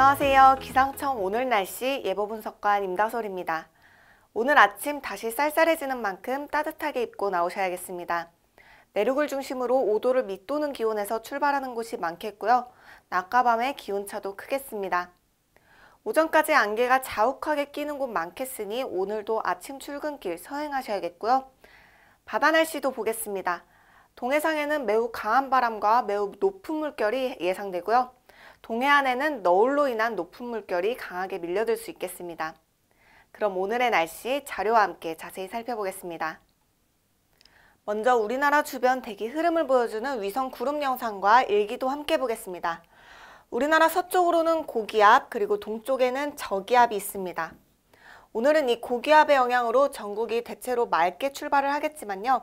안녕하세요. 기상청 오늘 날씨 예보 분석관 임다솔입니다. 오늘 아침 다시 쌀쌀해지는 만큼 따뜻하게 입고 나오셔야겠습니다. 내륙을 중심으로 5도를 밑도는 기온에서 출발하는 곳이 많겠고요. 낮과 밤의 기온차도 크겠습니다. 오전까지 안개가 자욱하게 끼는 곳 많겠으니 오늘도 아침 출근길 서행하셔야겠고요. 바다 날씨도 보겠습니다. 동해상에는 매우 강한 바람과 매우 높은 물결이 예상되고요. 동해안에는 너울로 인한 높은 물결이 강하게 밀려들 수 있겠습니다. 그럼 오늘의 날씨 자료와 함께 자세히 살펴보겠습니다. 먼저 우리나라 주변 대기 흐름을 보여주는 위성 구름 영상과 일기도 함께 보겠습니다. 우리나라 서쪽으로는 고기압 그리고 동쪽에는 저기압이 있습니다. 오늘은 이 고기압의 영향으로 전국이 대체로 맑게 출발을 하겠지만요.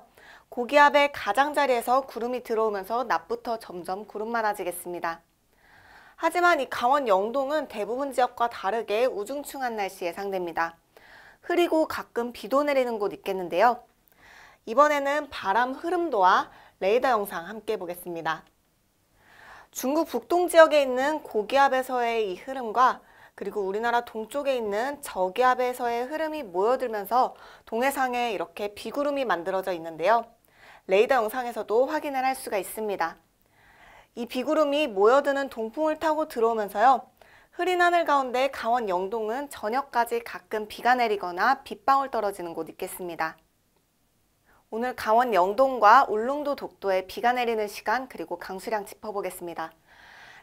고기압의 가장자리에서 구름이 들어오면서 낮부터 점점 구름 많아지겠습니다. 하지만 이 강원 영동은 대부분 지역과 다르게 우중충한 날씨 예상됩니다. 흐리고 가끔 비도 내리는 곳 있겠는데요. 이번에는 바람 흐름도와 레이더 영상 함께 보겠습니다. 중국 북동 지역에 있는 고기압에서의 이 흐름과 그리고 우리나라 동쪽에 있는 저기압에서의 흐름이 모여들면서 동해상에 이렇게 비구름이 만들어져 있는데요. 레이더 영상에서도 확인을 할 수가 있습니다. 이 비구름이 모여드는 동풍을 타고 들어오면서요. 흐린 하늘 가운데 강원 영동은 저녁까지 가끔 비가 내리거나 빗방울 떨어지는 곳 있겠습니다. 오늘 강원 영동과 울릉도 독도에 비가 내리는 시간 그리고 강수량 짚어보겠습니다.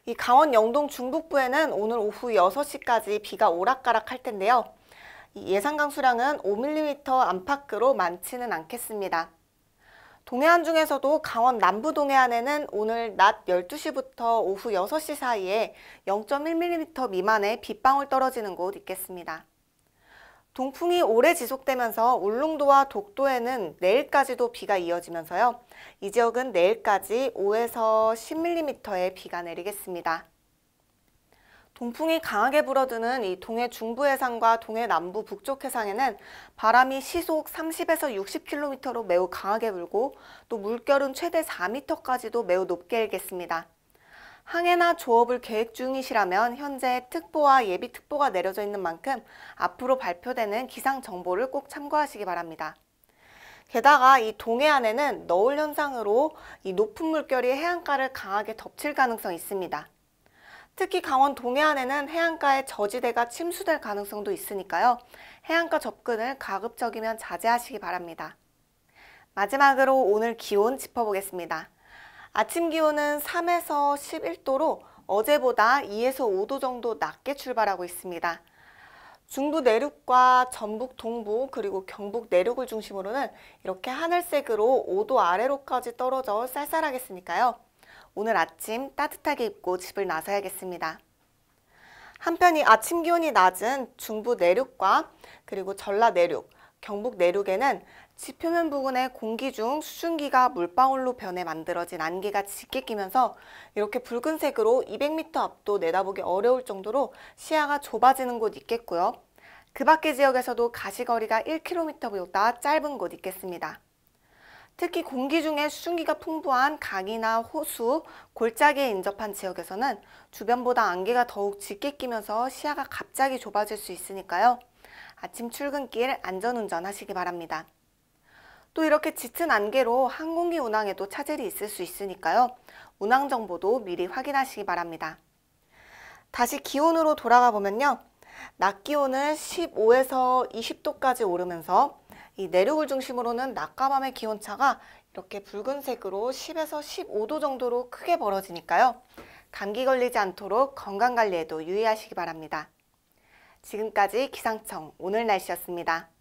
이 강원 영동 중북부에는 오늘 오후 6시까지 비가 오락가락 할 텐데요. 예상 강수량은 5mm 안팎으로 많지는 않겠습니다. 동해안 중에서도 강원 남부 동해안에는 오늘 낮 12시부터 오후 6시 사이에 0.1mm 미만의 빗방울 떨어지는 곳 있겠습니다. 동풍이 오래 지속되면서 울릉도와 독도에는 내일까지도 비가 이어지면서요. 이 지역은 내일까지 5에서 10mm의 비가 내리겠습니다. 동풍이 강하게 불어드는 이 동해 중부 해상과 동해 남부 북쪽 해상에는 바람이 시속 30에서 60km로 매우 강하게 불고 또 물결은 최대 4m까지도 매우 높게 일겠습니다. 항해나 조업을 계획 중이시라면 현재 특보와 예비특보가 내려져 있는 만큼 앞으로 발표되는 기상 정보를 꼭 참고하시기 바랍니다. 게다가 이 동해안에는 너울 현상으로 이 높은 물결이 해안가를 강하게 덮칠 가능성이 있습니다. 특히 강원 동해안에는 해안가에 저지대가 침수될 가능성도 있으니까요. 해안가 접근을 가급적이면 자제하시기 바랍니다. 마지막으로 오늘 기온 짚어보겠습니다. 아침 기온은 3에서 11도로 어제보다 2에서 5도 정도 낮게 출발하고 있습니다. 중부 내륙과 전북 동부 그리고 경북 내륙을 중심으로는 이렇게 하늘색으로 5도 아래로까지 떨어져 쌀쌀하겠으니까요. 오늘 아침 따뜻하게 입고 집을 나서야겠습니다. 한편 이 아침 기온이 낮은 중부 내륙과 그리고 전라 내륙, 경북 내륙에는 지표면 부근의 공기 중 수증기가 물방울로 변해 만들어진 안개가 짙게 끼면서 이렇게 붉은색으로 200m 앞도 내다보기 어려울 정도로 시야가 좁아지는 곳 있겠고요. 그 밖의 지역에서도 가시거리가 1km보다 짧은 곳 있겠습니다. 특히 공기 중에 수증기가 풍부한 강이나 호수, 골짜기에 인접한 지역에서는 주변보다 안개가 더욱 짙게 끼면서 시야가 갑자기 좁아질 수 있으니까요. 아침 출근길 안전운전 하시기 바랍니다. 또 이렇게 짙은 안개로 항공기 운항에도 차질이 있을 수 있으니까요. 운항 정보도 미리 확인하시기 바랍니다. 다시 기온으로 돌아가 보면요. 낮 기온은 15에서 20도까지 오르면서 이 내륙을 중심으로는 낮과 밤의 기온차가 이렇게 붉은색으로 10에서 15도 정도로 크게 벌어지니까요. 감기 걸리지 않도록 건강관리에도 유의하시기 바랍니다. 지금까지 기상청 오늘 날씨였습니다.